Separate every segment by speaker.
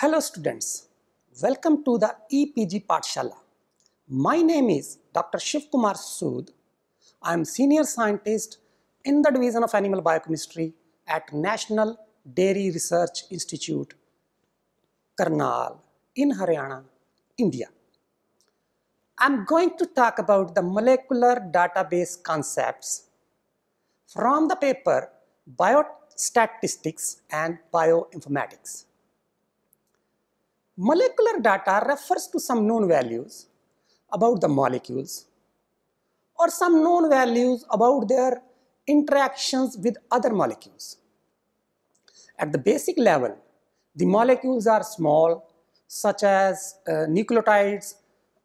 Speaker 1: Hello students, welcome to the EPG Patshala. My name is Dr. Shiv Kumar Sood. I am senior scientist in the Division of Animal Biochemistry at National Dairy Research Institute, Karnal in Haryana, India. I am going to talk about the molecular database concepts from the paper Biostatistics and Bioinformatics. Molecular data refers to some known values about the molecules or some known values about their interactions with other molecules. At the basic level, the molecules are small, such as uh, nucleotides,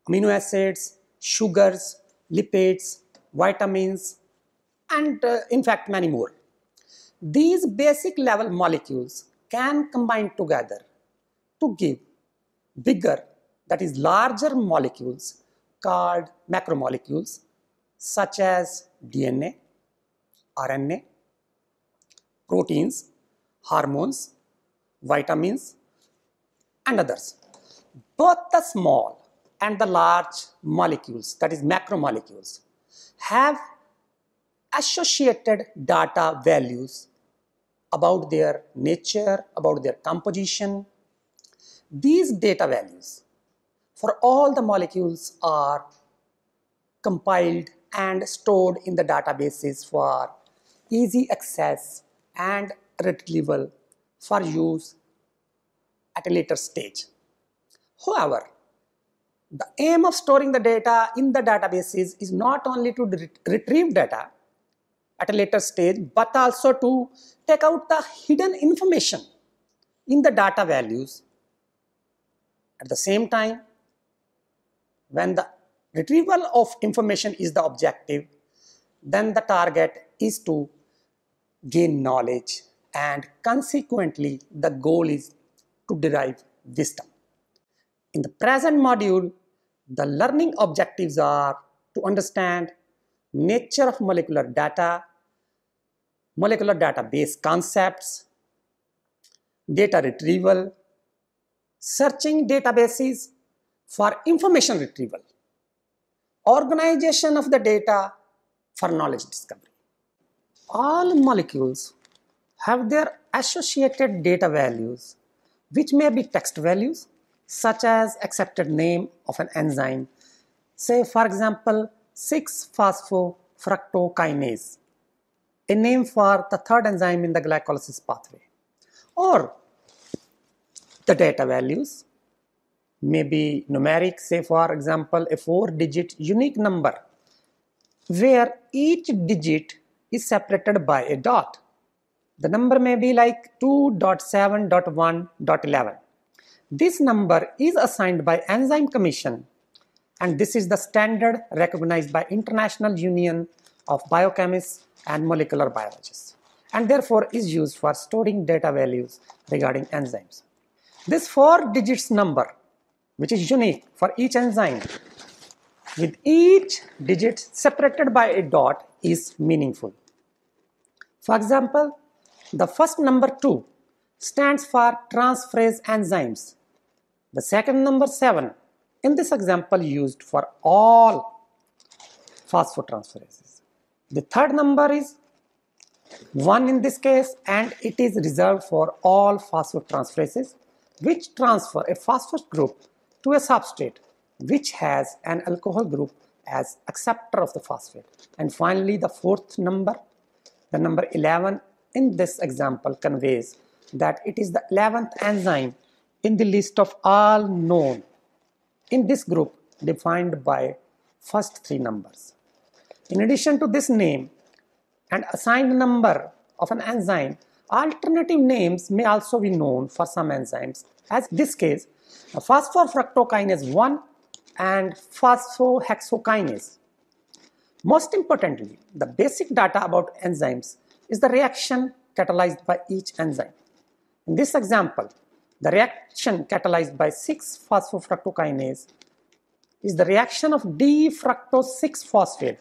Speaker 1: amino acids, sugars, lipids, vitamins, and uh, in fact many more. These basic level molecules can combine together to give bigger, that is larger molecules called macromolecules such as DNA, RNA, proteins, hormones, vitamins and others. Both the small and the large molecules that is macromolecules have associated data values about their nature, about their composition, these data values for all the molecules are compiled and stored in the databases for easy access and retrieval for use at a later stage. However, the aim of storing the data in the databases is not only to retrieve data at a later stage, but also to take out the hidden information in the data values at the same time, when the retrieval of information is the objective, then the target is to gain knowledge and consequently the goal is to derive wisdom. In the present module, the learning objectives are to understand nature of molecular data, molecular database concepts, data retrieval, searching databases for information retrieval, organization of the data for knowledge discovery. All molecules have their associated data values, which may be text values, such as accepted name of an enzyme. Say, for example, 6-phosphofructokinase, a name for the third enzyme in the glycolysis pathway. Or the data values may be numeric say for example a four digit unique number where each digit is separated by a dot the number may be like 2.7.1.11 this number is assigned by enzyme commission and this is the standard recognized by international union of biochemists and molecular biologists and therefore is used for storing data values regarding enzymes this four digits number, which is unique for each enzyme, with each digit separated by a dot is meaningful. For example, the first number 2 stands for transferase enzymes. The second number 7 in this example used for all phosphotransferases. The third number is 1 in this case and it is reserved for all phosphotransferases which transfer a phosphorus group to a substrate which has an alcohol group as acceptor of the phosphate. And finally, the fourth number, the number 11 in this example conveys that it is the 11th enzyme in the list of all known in this group defined by first three numbers. In addition to this name and assigned number of an enzyme Alternative names may also be known for some enzymes as this case phosphorfructokinase 1 and phosphohexokinase. Most importantly, the basic data about enzymes is the reaction catalyzed by each enzyme. In this example, the reaction catalyzed by 6-phosphofructokinase is the reaction of D-fructose 6-phosphate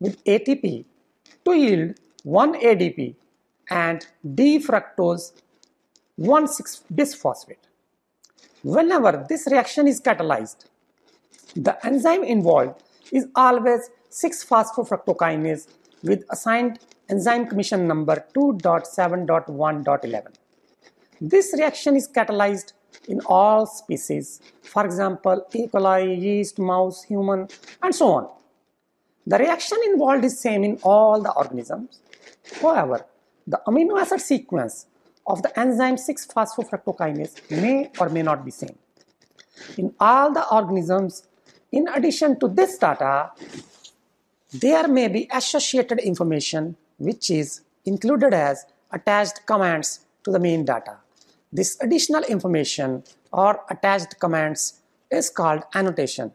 Speaker 1: with ATP to yield 1 ADP and D fructose 1,6 bisphosphate. Whenever this reaction is catalyzed, the enzyme involved is always 6 phosphofructokinase with assigned enzyme commission number 2.7.1.11. This reaction is catalyzed in all species, for example, E. coli, yeast, mouse, human, and so on. The reaction involved is same in all the organisms. However, the amino acid sequence of the enzyme 6-phosphofructokinase may or may not be same. In all the organisms, in addition to this data, there may be associated information which is included as attached commands to the main data. This additional information or attached commands is called annotation.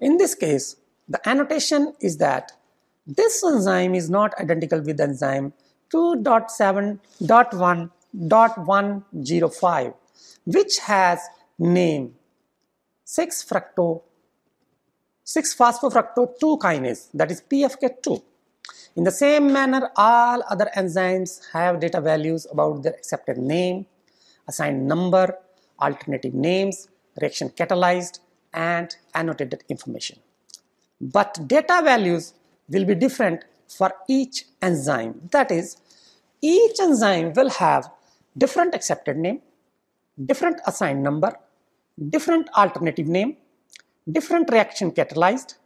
Speaker 1: In this case, the annotation is that this enzyme is not identical with enzyme 2.7.1.105 which has name 6 fructo 6 phosphofructo 2 kinase that is PFK2 in the same manner all other enzymes have data values about their accepted name assigned number alternative names reaction catalyzed and annotated information but data values will be different for each enzyme. That is, each enzyme will have different accepted name, different assigned number, different alternative name, different reaction catalyzed,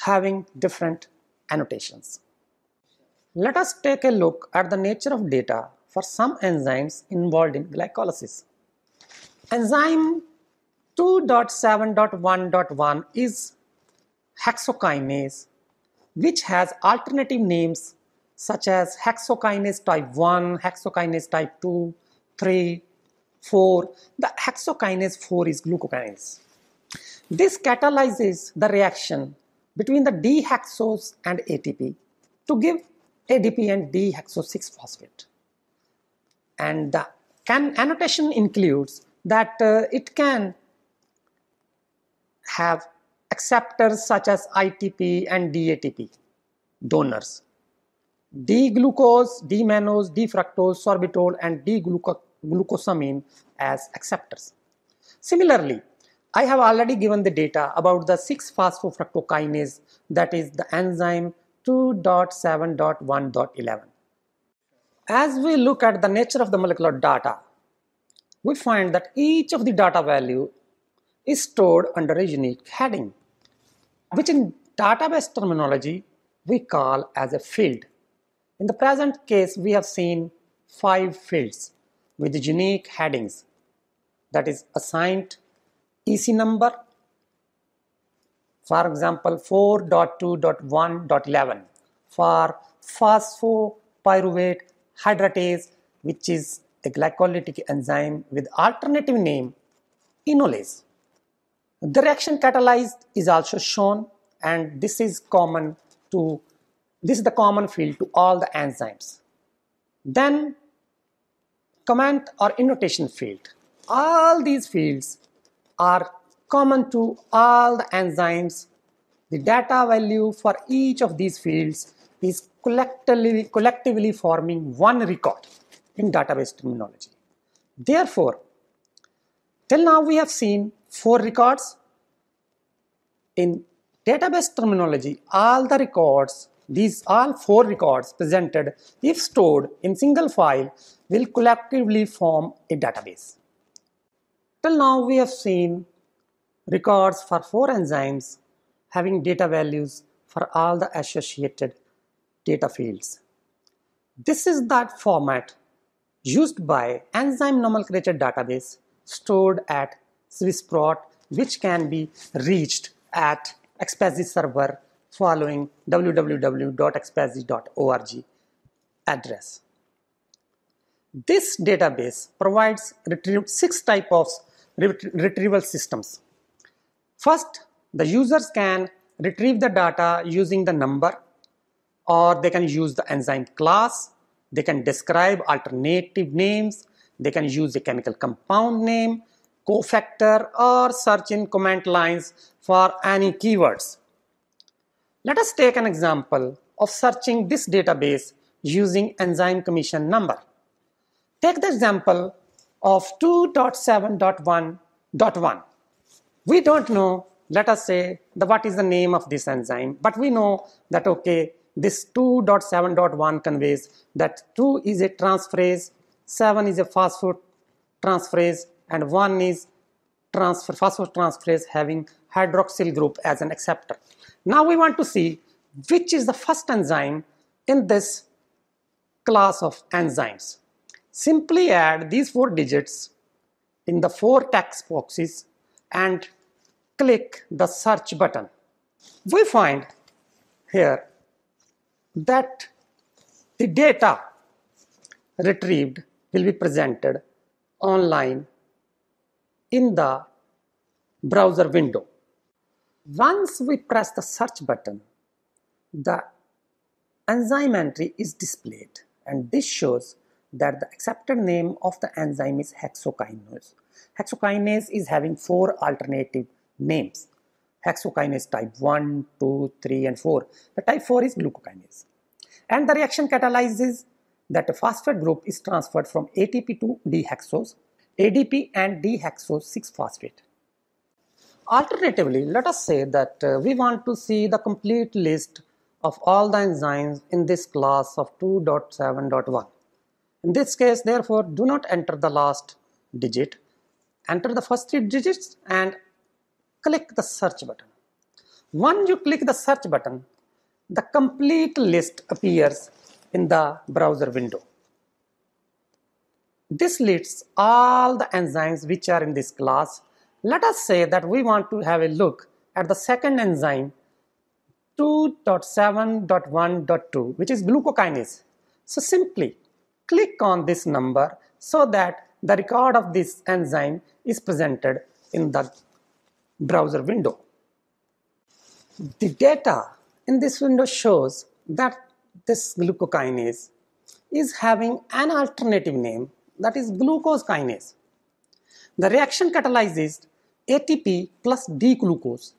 Speaker 1: having different annotations. Let us take a look at the nature of data for some enzymes involved in glycolysis. Enzyme 2.7.1.1 is hexokinase which has alternative names such as hexokinase type 1, hexokinase type 2, 3, 4. The hexokinase 4 is glucokinase. This catalyzes the reaction between the dehexose and ATP to give ADP and dehexo 6-phosphate. And the can, annotation includes that uh, it can have acceptors such as ITP and DATP, donors. D-glucose, D-mannose, D-fructose, sorbitol and D-glucosamine as acceptors. Similarly, I have already given the data about the 6-phosphofructokinase that is the enzyme 2.7.1.11. As we look at the nature of the molecular data, we find that each of the data value is stored under a unique heading which in database terminology we call as a field. In the present case, we have seen five fields with unique headings that is assigned EC number, for example 4.2.1.11 for phosphopyruvate hydratase which is a glycolytic enzyme with alternative name enolase. The reaction catalyzed is also shown and this is common to, this is the common field to all the enzymes. Then comment or annotation field. All these fields are common to all the enzymes. The data value for each of these fields is collectively, collectively forming one record in database terminology. Therefore, till now we have seen four records. In database terminology, all the records, these all four records presented, if stored in single file, will collectively form a database. Till now, we have seen records for four enzymes having data values for all the associated data fields. This is that format used by enzyme nomenclature database stored at SwissProt, which can be reached at XPASI server following www.xpassi.org address. This database provides six type of retrieval systems. First, the users can retrieve the data using the number or they can use the enzyme class, they can describe alternative names, they can use a chemical compound name, cofactor or search in comment lines for any keywords. Let us take an example of searching this database using enzyme commission number. Take the example of 2.7.1.1. We don't know, let us say, the, what is the name of this enzyme, but we know that, okay, this 2.7.1 conveys that 2 is a transferase, 7 is a phosphate and one is transfer phosphotransferase having hydroxyl group as an acceptor. Now we want to see which is the first enzyme in this class of enzymes. Simply add these four digits in the four text boxes and click the search button. We find here that the data retrieved will be presented online in the browser window. Once we press the search button, the enzyme entry is displayed and this shows that the accepted name of the enzyme is hexokinase. Hexokinase is having four alternative names. Hexokinase type 1, 2, 3 and 4. The type 4 is glucokinase. And the reaction catalyzes that a phosphate group is transferred from ATP to dehexose ADP and d 6 phosphate Alternatively, let us say that uh, we want to see the complete list of all the enzymes in this class of 2.7.1. In this case, therefore, do not enter the last digit. Enter the first three digits and click the search button. Once you click the search button, the complete list appears in the browser window. This lists all the enzymes which are in this class. Let us say that we want to have a look at the second enzyme 2.7.1.2 which is glucokinase. So simply click on this number so that the record of this enzyme is presented in the browser window. The data in this window shows that this glucokinase is having an alternative name that is glucose kinase. The reaction catalyzes ATP plus D glucose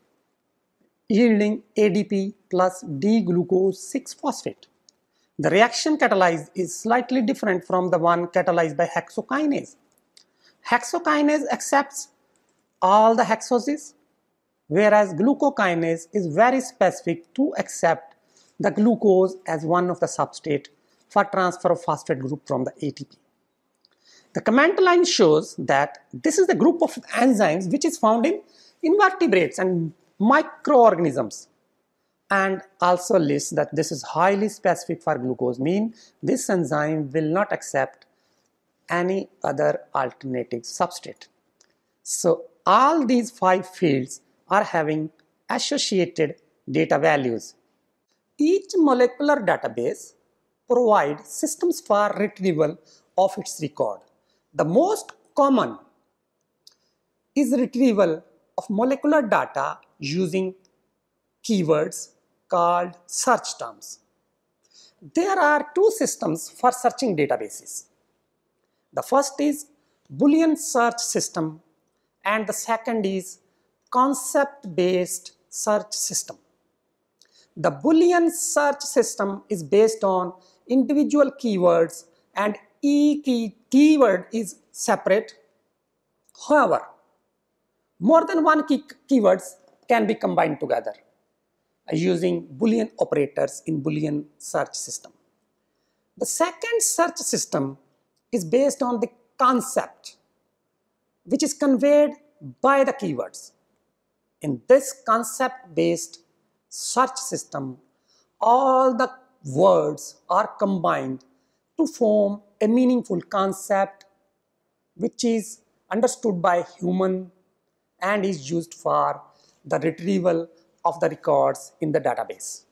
Speaker 1: yielding ADP plus D glucose 6 phosphate. The reaction catalyzed is slightly different from the one catalyzed by hexokinase. Hexokinase accepts all the hexoses whereas glucokinase is very specific to accept the glucose as one of the substrate for transfer of phosphate group from the ATP. The command line shows that this is the group of enzymes which is found in invertebrates and microorganisms and also lists that this is highly specific for glucose mean this enzyme will not accept any other alternative substrate. So all these five fields are having associated data values. Each molecular database provides systems for retrieval of its record. The most common is retrieval of molecular data using keywords called search terms. There are two systems for searching databases. The first is Boolean search system and the second is concept-based search system. The Boolean search system is based on individual keywords and e -key keyword is separate. However, more than one key keywords can be combined together using Boolean operators in Boolean search system. The second search system is based on the concept which is conveyed by the keywords. In this concept-based search system, all the words are combined to form a meaningful concept which is understood by human and is used for the retrieval of the records in the database.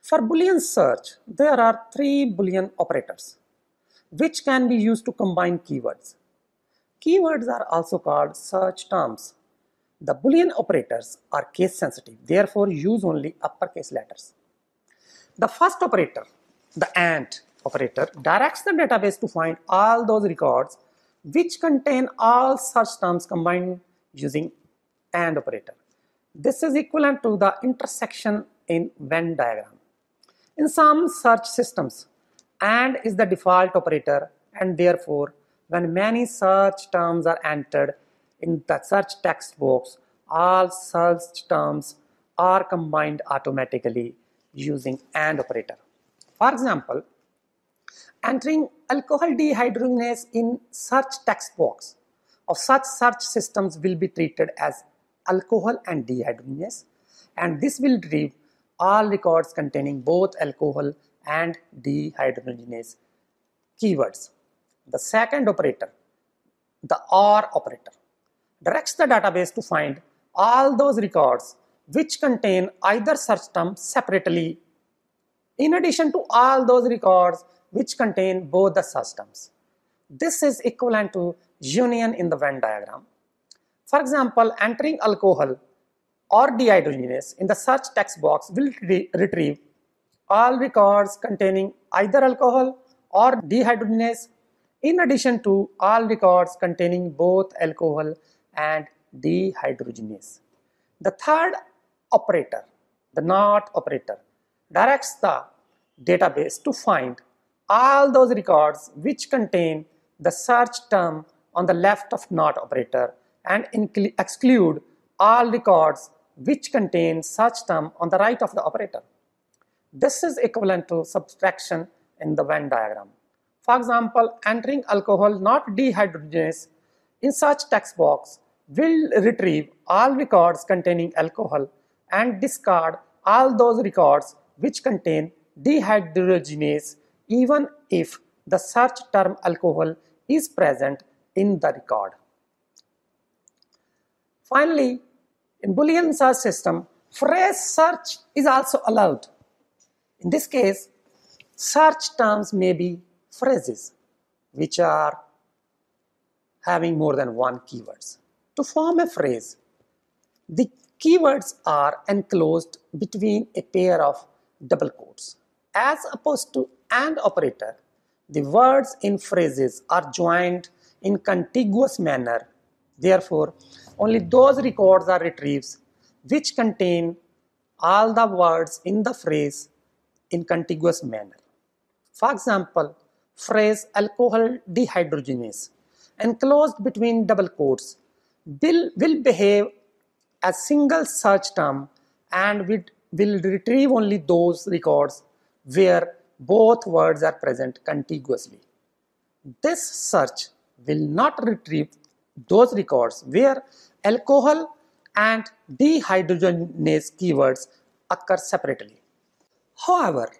Speaker 1: For Boolean search, there are three Boolean operators which can be used to combine keywords. Keywords are also called search terms. The Boolean operators are case sensitive, therefore use only uppercase letters. The first operator, the AND, operator directs the database to find all those records which contain all such terms combined using AND operator. This is equivalent to the intersection in Venn diagram. In some search systems, AND is the default operator and therefore when many search terms are entered in the search text box, all search terms are combined automatically using AND operator. For example, entering alcohol dehydrogenase in search text box of such search systems will be treated as alcohol and dehydrogenase and this will retrieve all records containing both alcohol and dehydrogenase keywords. The second operator, the OR operator, directs the database to find all those records which contain either search term separately. In addition to all those records which contain both the systems. This is equivalent to union in the Venn diagram. For example, entering alcohol or dehydrogenase in the search text box will re retrieve all records containing either alcohol or dehydrogenase in addition to all records containing both alcohol and dehydrogenase. The third operator, the NOT operator, directs the database to find all those records which contain the search term on the left of NOT operator and exclude all records which contain search term on the right of the operator. This is equivalent to subtraction in the Venn diagram. For example, entering alcohol not dehydrogenase in such text box will retrieve all records containing alcohol and discard all those records which contain dehydrogenase even if the search term alcohol is present in the record. Finally, in Boolean search system, phrase search is also allowed. In this case, search terms may be phrases which are having more than one keywords. To form a phrase, the keywords are enclosed between a pair of double quotes as opposed to AND operator, the words in phrases are joined in contiguous manner. Therefore, only those records are retrieved which contain all the words in the phrase in contiguous manner. For example, phrase alcohol dehydrogenase enclosed between double quotes will, will behave as single search term and will retrieve only those records where both words are present contiguously. This search will not retrieve those records where alcohol and dehydrogenase keywords occur separately. However,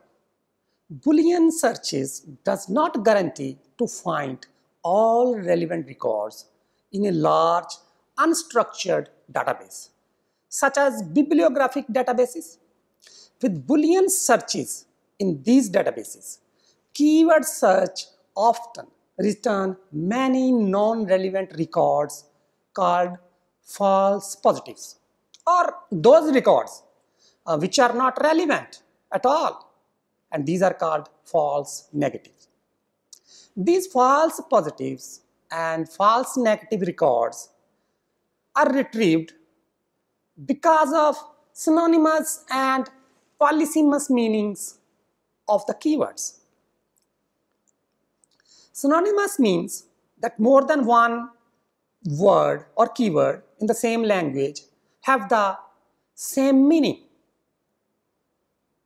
Speaker 1: Boolean searches does not guarantee to find all relevant records in a large unstructured database, such as bibliographic databases. With Boolean searches, in these databases. Keyword search often return many non-relevant records called false positives or those records uh, which are not relevant at all and these are called false negatives. These false positives and false negative records are retrieved because of synonymous and polysemous meanings of the keywords. Synonymous means that more than one word or keyword in the same language have the same meaning.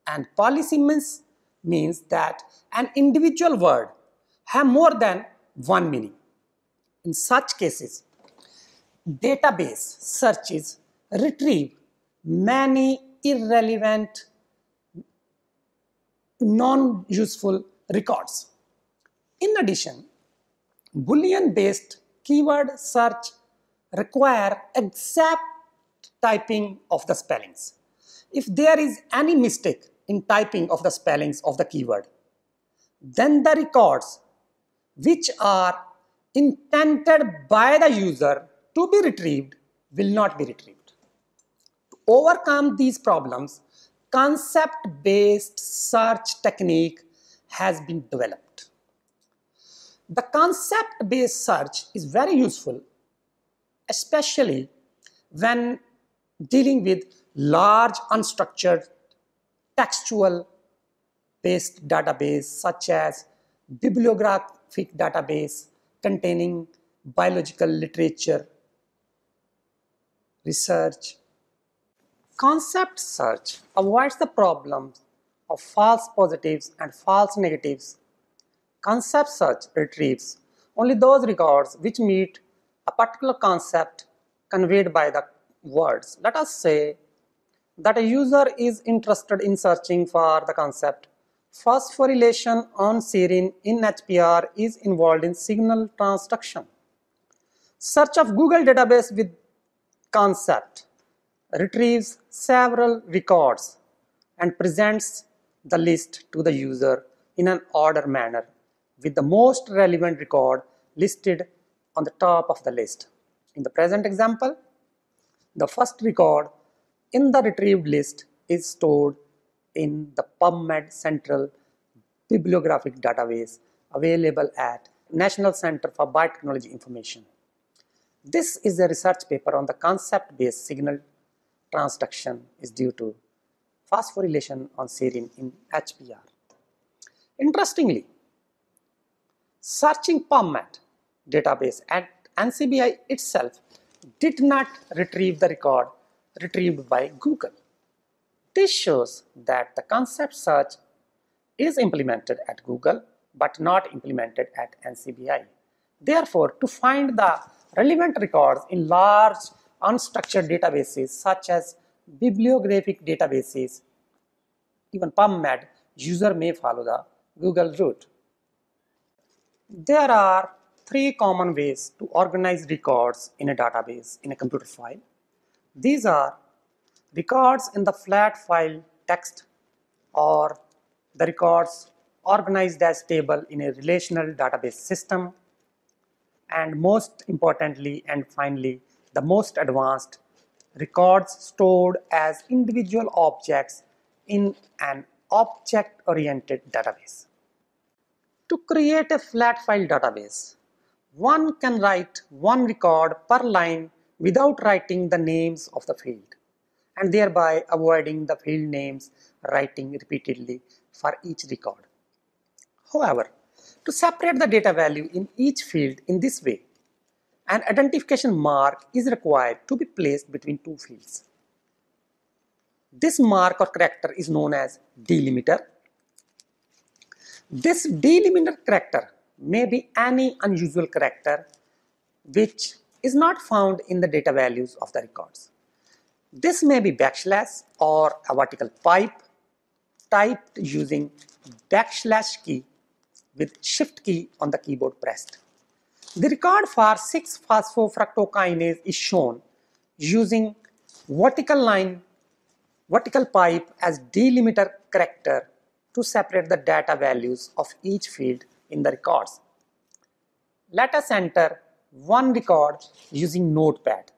Speaker 1: And polysemous means that an individual word have more than one meaning. In such cases, database searches retrieve many irrelevant non-useful records. In addition, Boolean-based keyword search require exact typing of the spellings. If there is any mistake in typing of the spellings of the keyword, then the records which are intended by the user to be retrieved will not be retrieved. To overcome these problems, concept-based search technique has been developed. The concept-based search is very useful, especially when dealing with large unstructured textual based database such as bibliographic database containing biological literature, research, Concept search avoids the problems of false positives and false negatives. Concept search retrieves only those records which meet a particular concept conveyed by the words. Let us say that a user is interested in searching for the concept phosphorylation on serine in HPR is involved in signal transduction. Search of Google database with concept retrieves several records and presents the list to the user in an order manner with the most relevant record listed on the top of the list. In the present example, the first record in the retrieved list is stored in the PubMed Central Bibliographic Database available at National Center for Biotechnology Information. This is a research paper on the concept-based signal transduction is due to phosphorylation on serine in HPR. Interestingly, searching PubMed database at NCBI itself did not retrieve the record retrieved by Google. This shows that the concept search is implemented at Google but not implemented at NCBI. Therefore, to find the relevant records in large unstructured databases such as bibliographic databases, even PubMed, user may follow the Google route. There are three common ways to organize records in a database in a computer file. These are records in the flat file text or the records organized as table in a relational database system and most importantly and finally the most advanced records stored as individual objects in an object-oriented database. To create a flat file database, one can write one record per line without writing the names of the field and thereby avoiding the field names writing repeatedly for each record. However, to separate the data value in each field in this way an identification mark is required to be placed between two fields. This mark or character is known as delimiter. This delimiter character may be any unusual character which is not found in the data values of the records. This may be backslash or a vertical pipe typed using backslash key with shift key on the keyboard pressed. The record for 6-phosphofructokinase is shown using vertical line, vertical pipe as delimiter character to separate the data values of each field in the records. Let us enter one record using Notepad,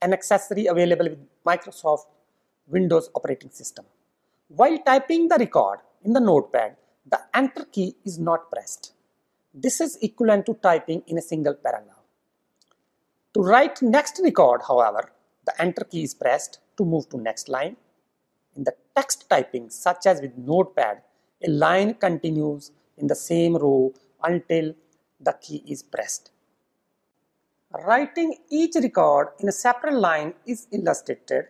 Speaker 1: an accessory available with Microsoft Windows operating system. While typing the record in the Notepad, the Enter key is not pressed. This is equivalent to typing in a single paragraph. To write next record, however, the enter key is pressed to move to next line. In the text typing, such as with notepad, a line continues in the same row until the key is pressed. Writing each record in a separate line is illustrated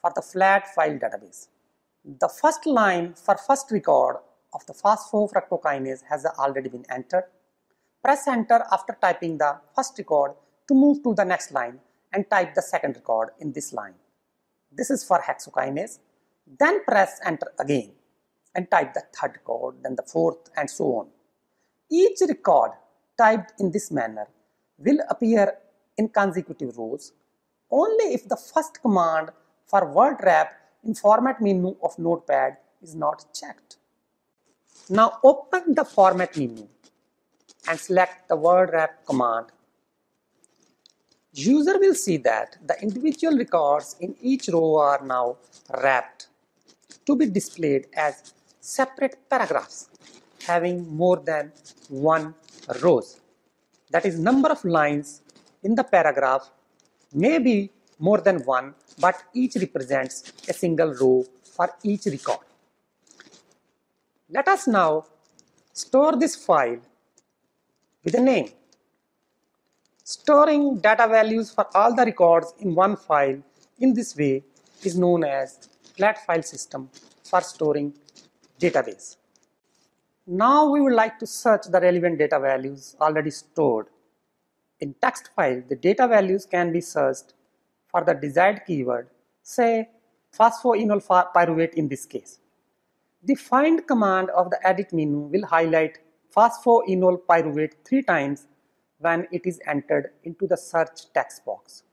Speaker 1: for the flat file database. The first line for first record of the fast has already been entered. Press enter after typing the first record to move to the next line and type the second record in this line. This is for hexokinase. Then press enter again and type the third record, then the fourth and so on. Each record typed in this manner will appear in consecutive rows only if the first command for word wrap in format menu of notepad is not checked. Now open the format menu and select the word wrap command. User will see that the individual records in each row are now wrapped to be displayed as separate paragraphs having more than one rows. That is number of lines in the paragraph may be more than one but each represents a single row for each record. Let us now store this file with a name. Storing data values for all the records in one file in this way is known as flat file system for storing database. Now we would like to search the relevant data values already stored. In text file, the data values can be searched for the desired keyword, say phosphoenol pyruvate in this case. The find command of the edit menu will highlight phosphoenol pyruvate three times when it is entered into the search text box.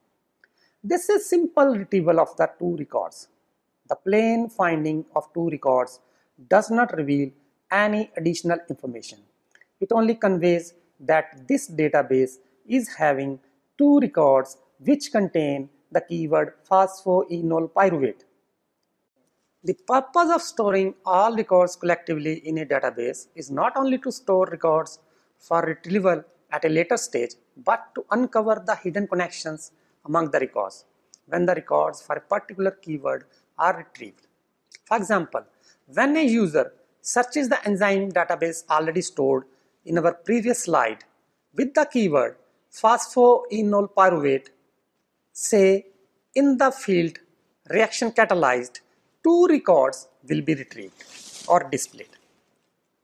Speaker 1: This is simple retrieval of the two records. The plain finding of two records does not reveal any additional information. It only conveys that this database is having two records which contain the keyword phosphoenol pyruvate. The purpose of storing all records collectively in a database is not only to store records for retrieval at a later stage, but to uncover the hidden connections among the records when the records for a particular keyword are retrieved. For example, when a user searches the enzyme database already stored in our previous slide with the keyword phosphoenol pyruvate, say in the field reaction catalyzed two records will be retrieved or displayed.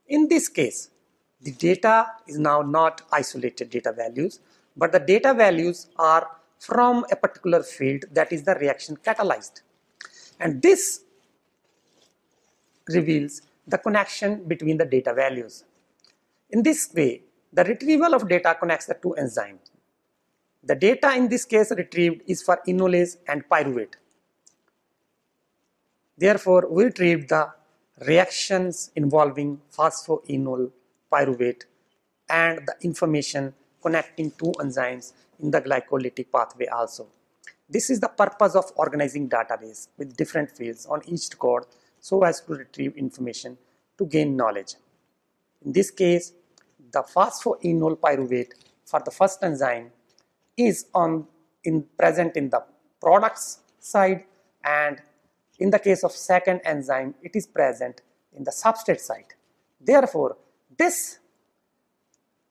Speaker 1: In this case, the data is now not isolated data values, but the data values are from a particular field that is the reaction catalyzed. And this reveals the connection between the data values. In this way, the retrieval of data connects the two enzymes. The data in this case retrieved is for enolase and pyruvate. Therefore, we treat the reactions involving phosphoenol pyruvate and the information connecting two enzymes in the glycolytic pathway also. This is the purpose of organizing database with different fields on each record so as to retrieve information to gain knowledge. In this case, the phosphoenol pyruvate for the first enzyme is on in present in the products side and in the case of second enzyme, it is present in the substrate site. Therefore, this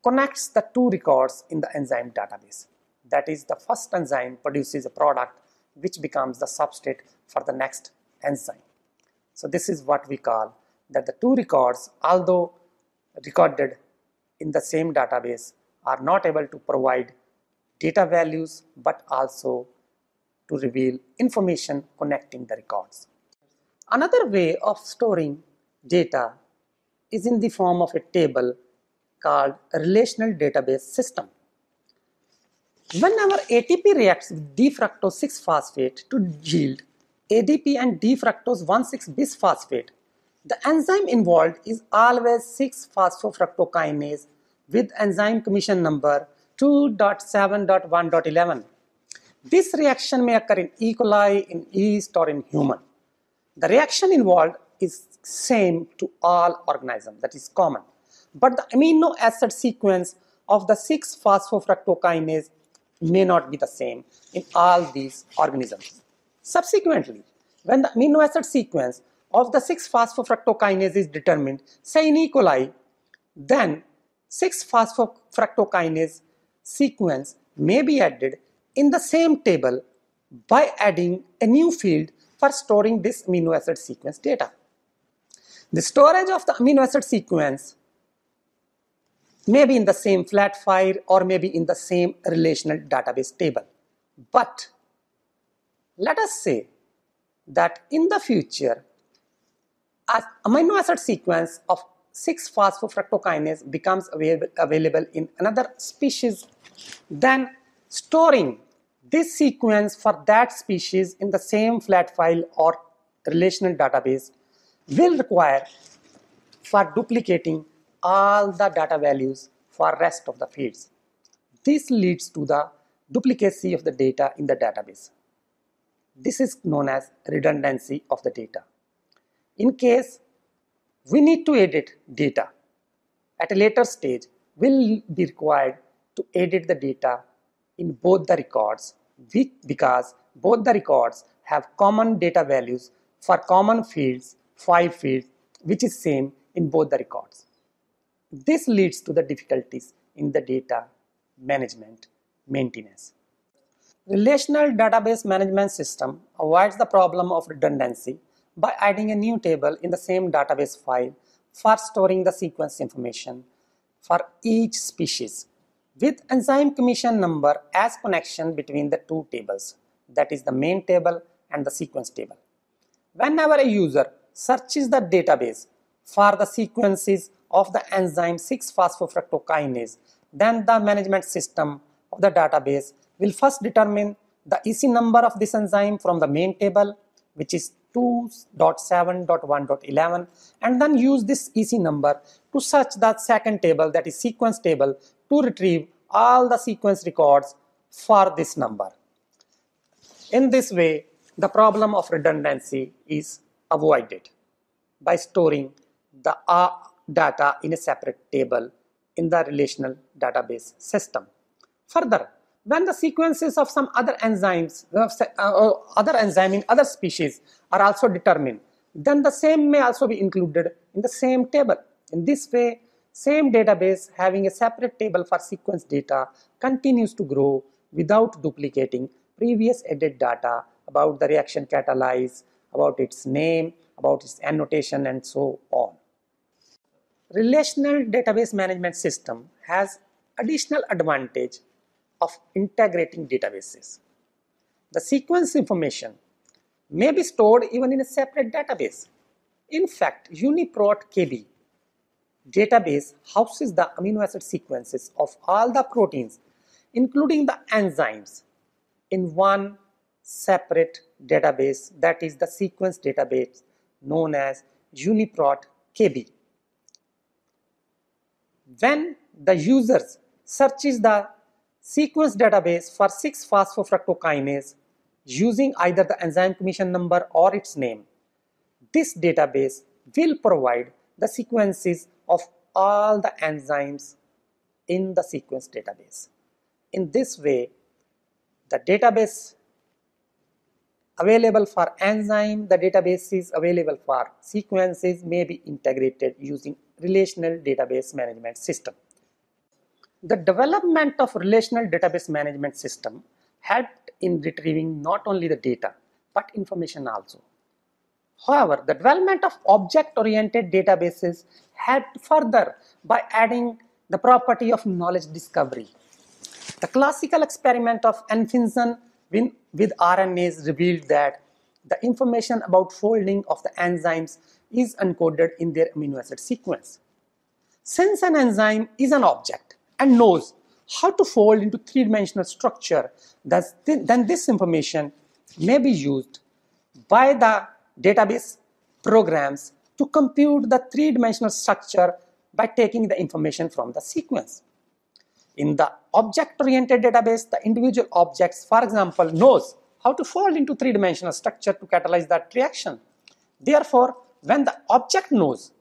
Speaker 1: connects the two records in the enzyme database. That is, the first enzyme produces a product which becomes the substrate for the next enzyme. So this is what we call that the two records, although recorded in the same database, are not able to provide data values but also to reveal information connecting the records. Another way of storing data is in the form of a table called a relational database system. Whenever ATP reacts with D-fructose 6-phosphate to yield ADP and D-fructose 1,6-bisphosphate, the enzyme involved is always 6-phosphofructokinase with enzyme commission number 2.7.1.11. This reaction may occur in E. coli, in yeast or in human. The reaction involved is same to all organisms, that is common. But the amino acid sequence of the 6-phosphofructokinase may not be the same in all these organisms. Subsequently, when the amino acid sequence of the 6-phosphofructokinase is determined, say in E. coli, then 6-phosphofructokinase sequence may be added in the same table by adding a new field for storing this amino acid sequence data. The storage of the amino acid sequence may be in the same flat file or maybe in the same relational database table. But let us say that in the future, as amino acid sequence of 6-phosphofructokinase becomes available in another species, then storing this sequence for that species in the same flat file or relational database will require for duplicating all the data values for rest of the fields. This leads to the duplicacy of the data in the database. This is known as redundancy of the data. In case we need to edit data at a later stage, will be required to edit the data in both the records because both the records have common data values for common fields, 5 fields, which is same in both the records. This leads to the difficulties in the data management maintenance. Relational database management system avoids the problem of redundancy by adding a new table in the same database file for storing the sequence information for each species with enzyme commission number as connection between the two tables that is the main table and the sequence table. Whenever a user searches the database for the sequences of the enzyme 6-phosphofructokinase then the management system of the database will first determine the EC number of this enzyme from the main table which is 2.7.1.11 and then use this EC number to search the second table that is sequence table to retrieve all the sequence records for this number. In this way, the problem of redundancy is avoided by storing the R data in a separate table in the relational database system. Further, when the sequences of some other enzymes, uh, uh, other enzyme in other species are also determined, then the same may also be included in the same table. In this way, same database having a separate table for sequence data continues to grow without duplicating previous added data about the reaction catalyze, about its name, about its annotation and so on. Relational database management system has additional advantage of integrating databases. The sequence information may be stored even in a separate database. In fact, UniProt KB database houses the amino acid sequences of all the proteins, including the enzymes, in one separate database that is the sequence database known as UniProt KB. When the user searches the sequence database for 6-phosphofructokinase using either the enzyme commission number or its name, this database will provide the sequences of all the enzymes in the sequence database. In this way, the database available for enzyme, the databases available for sequences may be integrated using relational database management system. The development of relational database management system helped in retrieving not only the data but information also. However, the development of object-oriented databases helped further by adding the property of knowledge discovery. The classical experiment of Enfinson with RNAs revealed that the information about folding of the enzymes is encoded in their amino acid sequence. Since an enzyme is an object and knows how to fold into three-dimensional structure, then this information may be used by the database programs to compute the three-dimensional structure by taking the information from the sequence. In the object-oriented database, the individual objects, for example, knows how to fold into three-dimensional structure to catalyze that reaction. Therefore, when the object knows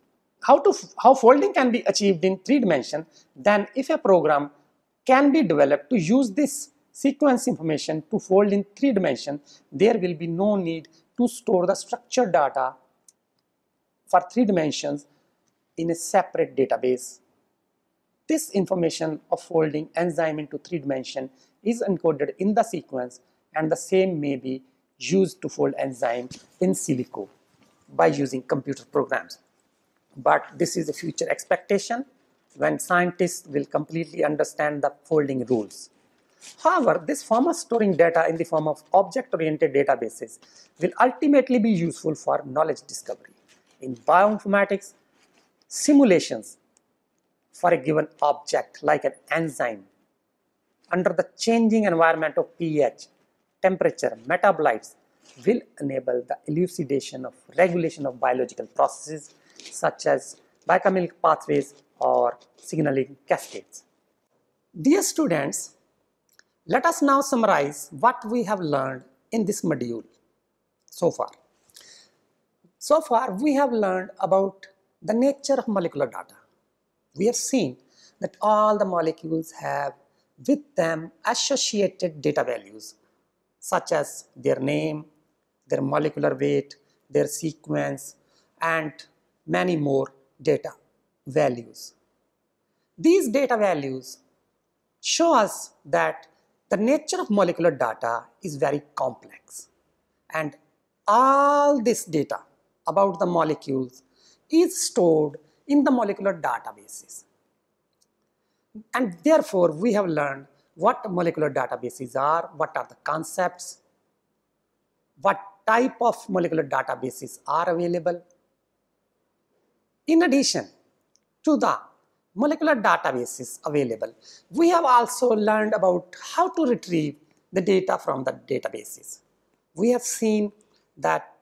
Speaker 1: how, to, how folding can be achieved in three dimension, then if a program can be developed to use this sequence information to fold in three dimension, there will be no need to store the structured data for three dimensions in a separate database. This information of folding enzyme into three dimension is encoded in the sequence and the same may be used to fold enzyme in silico by using computer programs. But this is a future expectation when scientists will completely understand the folding rules. However, this form of storing data in the form of object-oriented databases will ultimately be useful for knowledge discovery in bioinformatics simulations for a given object like an enzyme under the changing environment of pH, temperature, metabolites will enable the elucidation of regulation of biological processes such as biochemical pathways or signaling cascades. Dear students, let us now summarize what we have learned in this module so far. So far we have learned about the nature of molecular data. We have seen that all the molecules have with them associated data values such as their name, their molecular weight, their sequence and many more data values. These data values show us that the nature of molecular data is very complex and all this data about the molecules is stored in the molecular databases. And therefore, we have learned what molecular databases are, what are the concepts, what type of molecular databases are available. In addition to the molecular databases available. We have also learned about how to retrieve the data from the databases. We have seen that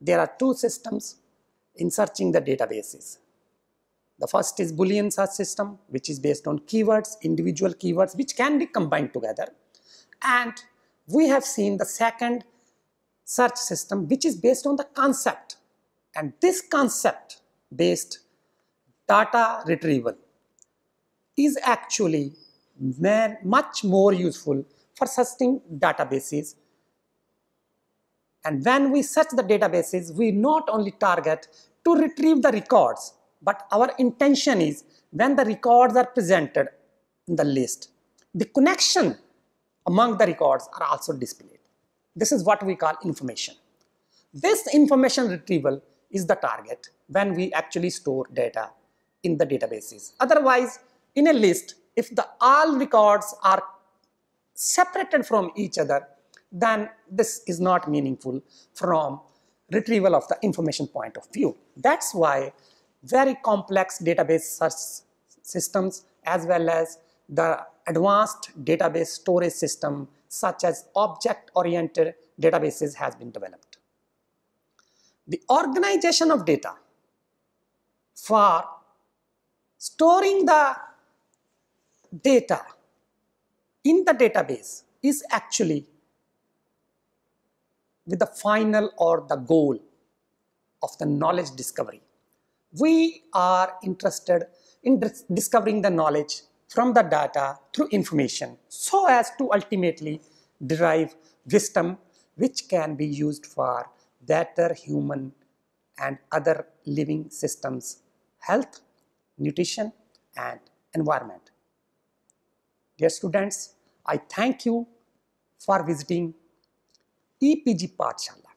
Speaker 1: there are two systems in searching the databases. The first is Boolean search system, which is based on keywords, individual keywords, which can be combined together. And we have seen the second search system, which is based on the concept. And this concept based data retrieval is actually much more useful for searching databases. And when we search the databases, we not only target to retrieve the records, but our intention is when the records are presented in the list, the connection among the records are also displayed. This is what we call information. This information retrieval is the target when we actually store data in the databases. Otherwise, in a list, if the all records are separated from each other, then this is not meaningful from retrieval of the information point of view. That's why very complex database search systems as well as the advanced database storage system such as object-oriented databases has been developed. The organization of data for storing the data in the database is actually with the final or the goal of the knowledge discovery. We are interested in discovering the knowledge from the data through information so as to ultimately derive wisdom which can be used for better human and other living systems health nutrition and environment. Dear students, I thank you for visiting EPG Paathshala.